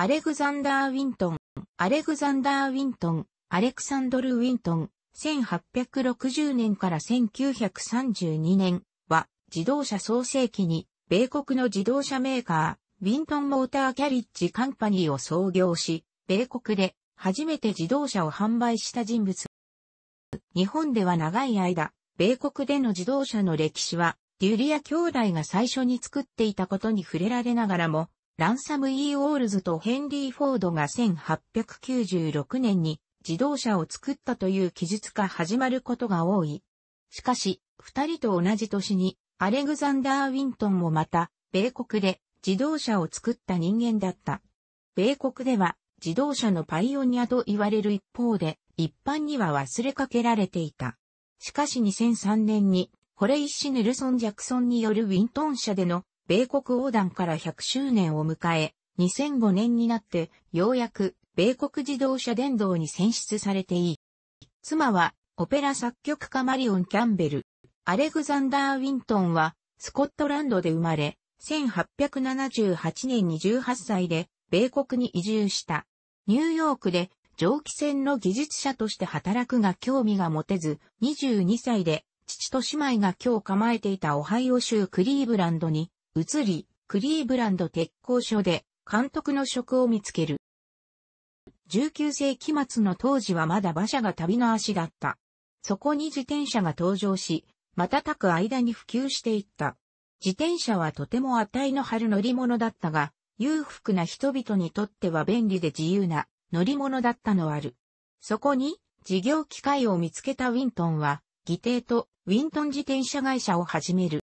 アレグザンダー・ウィントン、アレグザンダー・ウィントン、アレクサンドル・ウィントン、1860年から1932年は自動車創世期に米国の自動車メーカー、ウィントン・モーター・キャリッジ・カンパニーを創業し、米国で初めて自動車を販売した人物。日本では長い間、米国での自動車の歴史は、デュリア兄弟が最初に作っていたことに触れられながらも、ランサム・イー・ウォールズとヘンリー・フォードが1896年に自動車を作ったという記述が始まることが多い。しかし、二人と同じ年にアレグザンダー・ウィントンもまた、米国で自動車を作った人間だった。米国では自動車のパイオニアと言われる一方で、一般には忘れかけられていた。しかし2003年に、ホレイシ・ネルソン・ジャクソンによるウィントン社での米国横断から100周年を迎え、2005年になってようやく米国自動車電動に選出されていい。妻はオペラ作曲家マリオン・キャンベル。アレグザンダー・ウィントンはスコットランドで生まれ、1878年に18歳で米国に移住した。ニューヨークで蒸気船の技術者として働くが興味が持てず、22歳で父と姉妹が今日構えていたオハイオ州クリーブランドに移り、クリーブランド鉄工所で監督の職を見つける。19世紀末の当時はまだ馬車が旅の足だった。そこに自転車が登場し、瞬く間に普及していった。自転車はとても値の張る乗り物だったが、裕福な人々にとっては便利で自由な乗り物だったのある。そこに事業機会を見つけたウィントンは、議定とウィントン自転車会社を始める。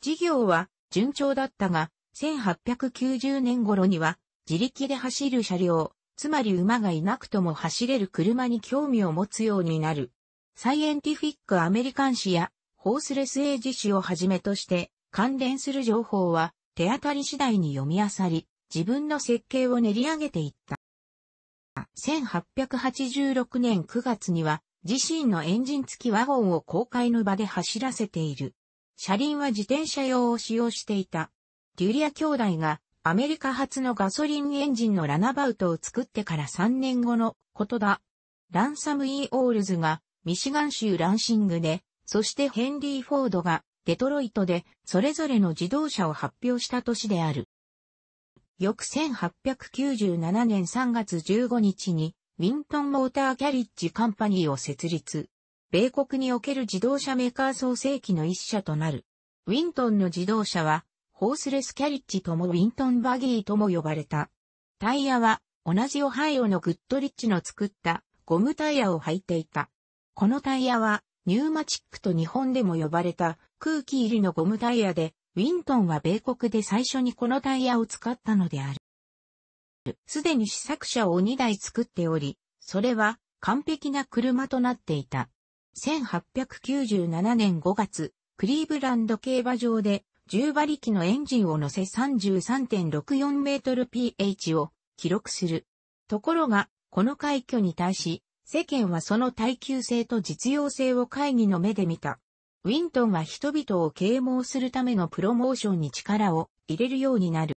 事業は順調だったが、1890年頃には自力で走る車両、つまり馬がいなくとも走れる車に興味を持つようになる。サイエンティフィックアメリカン誌やホースレスエイジ誌をはじめとして関連する情報は手当たり次第に読み漁り、自分の設計を練り上げていった。1886年9月には自身のエンジン付きワゴンを公開の場で走らせている。車輪は自転車用を使用していた。デュリア兄弟がアメリカ発のガソリンエンジンのラナバウトを作ってから3年後のことだ。ランサム・イー・オールズがミシガン州ランシングで、そしてヘンリー・フォードがデトロイトでそれぞれの自動車を発表した年である。翌1897年3月15日にウィントン・モーター・キャリッジ・カンパニーを設立。米国における自動車メーカー創世期の一社となる。ウィントンの自動車は、ホースレスキャリッジともウィントンバギーとも呼ばれた。タイヤは、同じオハイオのグッドリッチの作ったゴムタイヤを履いていた。このタイヤは、ニューマチックと日本でも呼ばれた空気入りのゴムタイヤで、ウィントンは米国で最初にこのタイヤを使ったのである。すでに試作車を2台作っており、それは完璧な車となっていた。1897年5月、クリーブランド競馬場で10馬力のエンジンを乗せ33.64メートル ph を記録する。ところが、この快挙に対し、世間はその耐久性と実用性を会議の目で見た。ウィントンは人々を啓蒙するためのプロモーションに力を入れるようになる。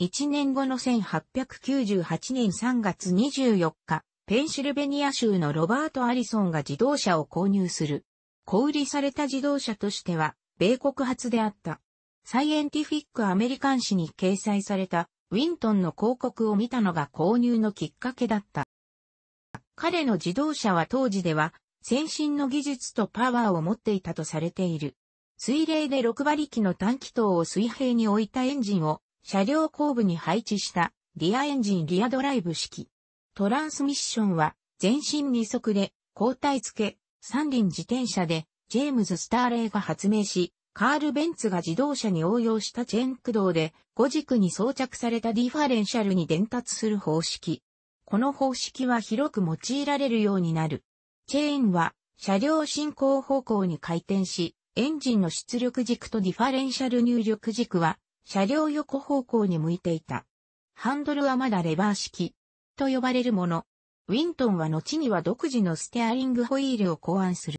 1年後の1898年3月24日、ペンシルベニア州のロバート・アリソンが自動車を購入する。小売りされた自動車としては、米国発であった。サイエンティフィック・アメリカン誌に掲載された、ウィントンの広告を見たのが購入のきっかけだった。彼の自動車は当時では、先進の技術とパワーを持っていたとされている。水冷で6馬力の短気筒を水平に置いたエンジンを車両後部に配置したリアエンジンリアドライブ式。トランスミッションは、全身二足で、交代付け、三輪自転車で、ジェームズ・スターレイが発明し、カール・ベンツが自動車に応用したチェーン駆動で、五軸に装着されたディファレンシャルに伝達する方式。この方式は広く用いられるようになる。チェーンは、車両進行方向に回転し、エンジンの出力軸とディファレンシャル入力軸は、車両横方向に向いていた。ハンドルはまだレバー式。と呼ばれるもの。ウィントンは後には独自のステアリングホイールを考案する。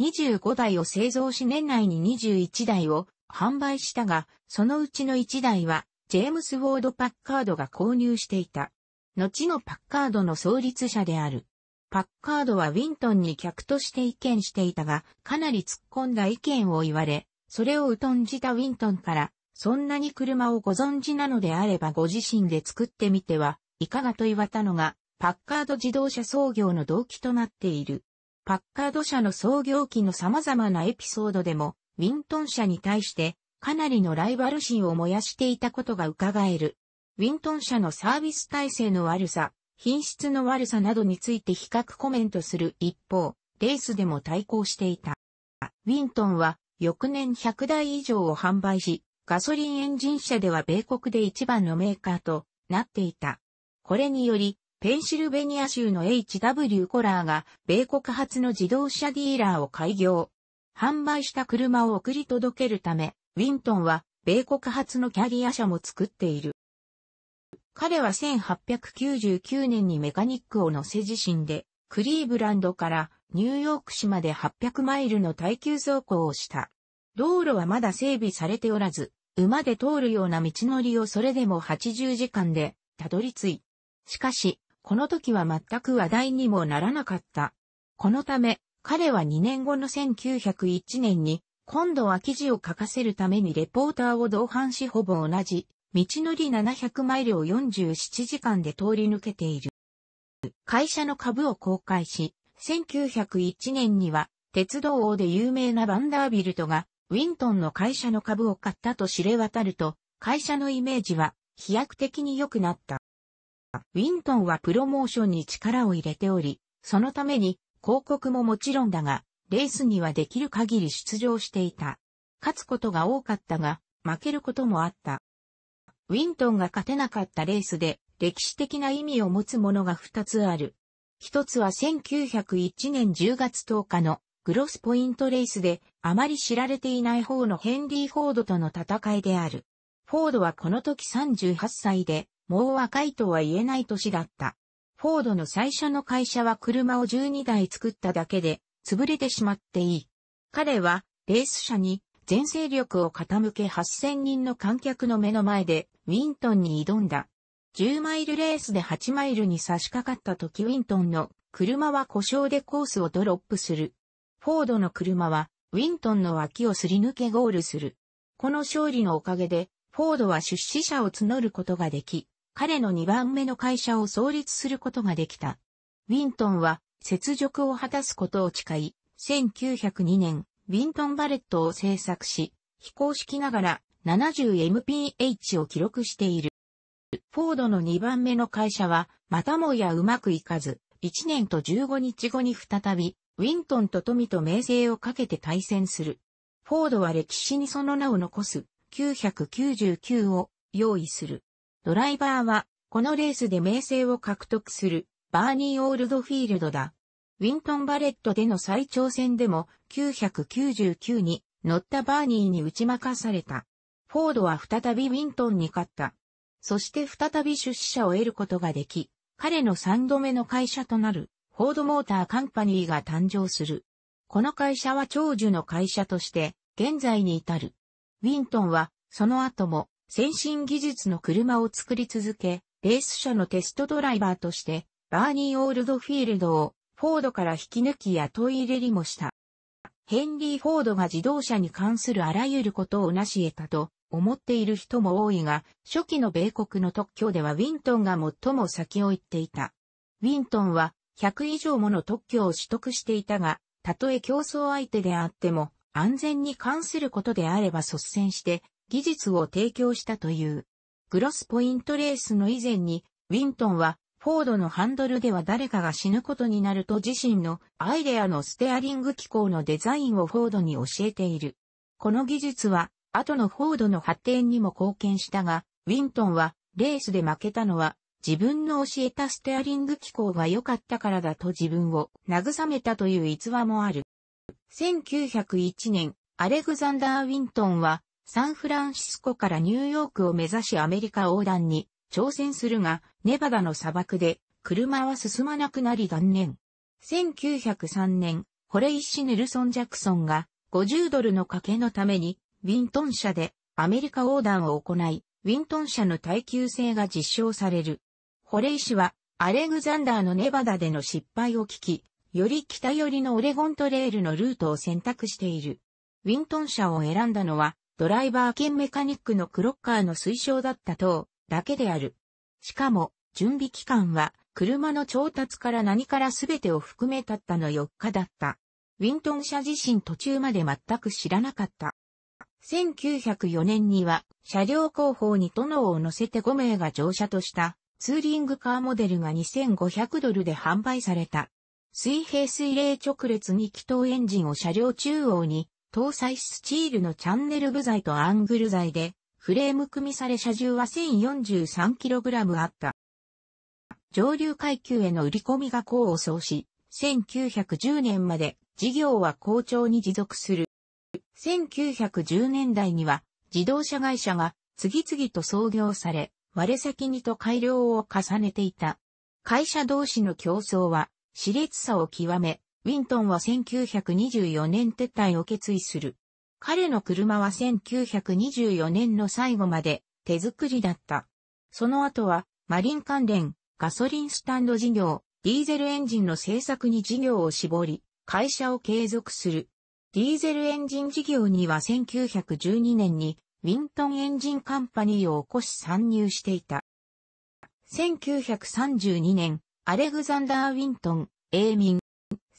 25台を製造し年内に21台を販売したが、そのうちの1台はジェームス・ウォード・パッカードが購入していた。後のパッカードの創立者である。パッカードはウィントンに客として意見していたが、かなり突っ込んだ意見を言われ、それを疎んじたウィントンから、そんなに車をご存知なのであればご自身で作ってみてはいかがと言わたのが、パッカード自動車創業の動機となっている。パッカード社の創業期の様々なエピソードでも、ウィントン社に対してかなりのライバル心を燃やしていたことが伺える。ウィントン社のサービス体制の悪さ、品質の悪さなどについて比較コメントする一方、レースでも対抗していた。ウィントンは翌年100台以上を販売し、ガソリンエンジン車では米国で一番のメーカーとなっていた。これにより、ペンシルベニア州の HW コラーが、米国発の自動車ディーラーを開業。販売した車を送り届けるため、ウィントンは、米国発のキャリア車も作っている。彼は1899年にメカニックを乗せ自身で、クリーブランドからニューヨーク市まで800マイルの耐久走行をした。道路はまだ整備されておらず、馬で通るような道のりをそれでも80時間でたどり着い、しかし、この時は全く話題にもならなかった。このため、彼は2年後の1901年に、今度は記事を書かせるためにレポーターを同伴しほぼ同じ、道のり700マイルを47時間で通り抜けている。会社の株を公開し、1901年には、鉄道王で有名なバンダービルトが、ウィントンの会社の株を買ったと知れ渡ると、会社のイメージは飛躍的に良くなった。ウィントンはプロモーションに力を入れており、そのために広告ももちろんだが、レースにはできる限り出場していた。勝つことが多かったが、負けることもあった。ウィントンが勝てなかったレースで、歴史的な意味を持つものが2つある。1つは1901年10月10日のグロスポイントレースで、あまり知られていない方のヘンリー・フォードとの戦いである。フォードはこの時38歳で、もう若いとは言えない年だった。フォードの最初の会社は車を12台作っただけで、潰れてしまっていい。彼は、レース車に、全勢力を傾け8000人の観客の目の前で、ウィントンに挑んだ。10マイルレースで8マイルに差し掛かった時ウィントンの車は故障でコースをドロップする。フォードの車はウィントンの脇をすり抜けゴールする。この勝利のおかげでフォードは出資者を募ることができ、彼の2番目の会社を創立することができた。ウィントンは、雪辱を果たすことを誓い、1902年、ウィントンバレットを制作し、非公式ながら 70mph を記録している。フォードの2番目の会社は、またもやうまくいかず、1年と15日後に再び、ウィントンと富と名声をかけて対戦する。フォードは歴史にその名を残す、999を用意する。ドライバーは、このレースで名声を獲得する、バーニー・オールドフィールドだ。ウィントン・バレットでの再挑戦でも、999に乗ったバーニーに打ち負かされた。フォードは再びウィントンに勝った。そして再び出資者を得ることができ、彼の3度目の会社となる、フォードモーターカンパニーが誕生する。この会社は長寿の会社として、現在に至る。ウィントンは、その後も、先進技術の車を作り続け、レース車のテストドライバーとして、バーニー・オールドフィールドをフォードから引き抜き雇い入れりもした。ヘンリー・フォードが自動車に関するあらゆることを成し得たと思っている人も多いが、初期の米国の特許ではウィントンが最も先を行っていた。ウィントンは100以上もの特許を取得していたが、たとえ競争相手であっても、安全に関することであれば率先して技術を提供したという。グロスポイントレースの以前に、ウィントンは、フォードのハンドルでは誰かが死ぬことになると自身のアイデアのステアリング機構のデザインをフォードに教えている。この技術は、後のフォードの発展にも貢献したが、ウィントンは、レースで負けたのは、自分の教えたステアリング機構が良かったからだと自分を慰めたという逸話もある。1901年、アレグザンダー・ウィントンは、サンフランシスコからニューヨークを目指しアメリカ横断に挑戦するが、ネバダの砂漠で車は進まなくなり断念。1903年、ホレイシ・ネルソン・ジャクソンが50ドルの賭けのために、ウィントン社でアメリカ横断を行い、ウィントン社の耐久性が実証される。ホレイ氏は、アレグザンダーのネバダでの失敗を聞き、より北寄りのオレゴントレールのルートを選択している。ウィントン社を選んだのは、ドライバー兼メカニックのクロッカーの推奨だった等、だけである。しかも、準備期間は、車の調達から何から全てを含めたったの4日だった。ウィントン社自身途中まで全く知らなかった。1904年には、車両後方に殿を乗せて5名が乗車とした、ツーリングカーモデルが2500ドルで販売された。水平水冷直列2気筒エンジンを車両中央に搭載スチールのチャンネル部材とアングル材で、フレーム組みされ車重は 1043kg あった。上流階級への売り込みが功を奏し、1910年まで事業は好調に持続する。1910年代には自動車会社が次々と創業され、割れ先にと改良を重ねていた。会社同士の競争は熾烈さを極め、ウィントンは1924年撤退を決意する。彼の車は1924年の最後まで手作りだった。その後は、マリン関連、ガソリンスタンド事業、ディーゼルエンジンの製作に事業を絞り、会社を継続する。ディーゼルエンジン事業には1912年にウィントンエンジンカンパニーを起こし参入していた。1932年、アレグザンダー・ウィントン、英民、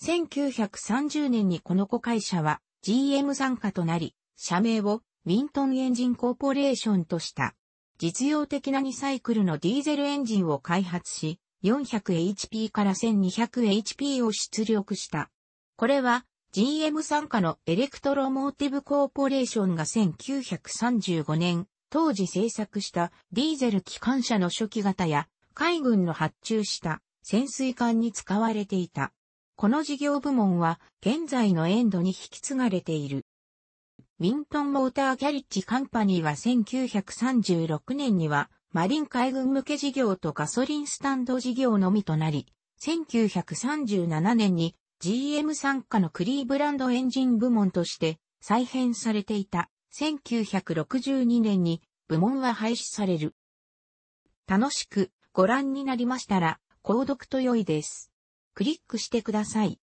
1930年にこの子会社は GM 参加となり、社名をウィントンエンジンコーポレーションとした。実用的な2サイクルのディーゼルエンジンを開発し、400HP から 1200HP を出力した。これは GM 参加のエレクトロモーティブコーポレーションが1935年、当時製作したディーゼル機関車の初期型や海軍の発注した潜水艦に使われていた。この事業部門は現在のエンドに引き継がれている。ウィントンモーターキャリッジカンパニーは1936年にはマリン海軍向け事業とガソリンスタンド事業のみとなり、1937年に GM 傘下のクリーブランドエンジン部門として再編されていた1962年に部門は廃止される。楽しくご覧になりましたら、購読と良いです。クリックしてください。